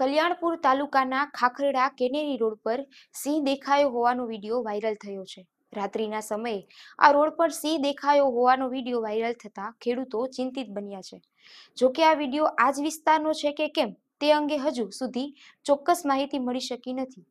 કલ્યાણપુર તાલુકાના ખાખરડા canary road પર સિંહ દેખાયો હોવાનો વિડીયો વાયરલ થયો છે રાત્રિના સમયે આ રોડ પર સિંહ દેખાયો હોવાનો વિડીયો વાયરલ થતા ખેડૂતો ચિંતિત બન્યા છે જોકે આ વિડીયો આ જ વિસ્તારનો છે કે કેમ તે અંગે હજુ સુધી ચોક્કસ માહિતી મળી શકી નથી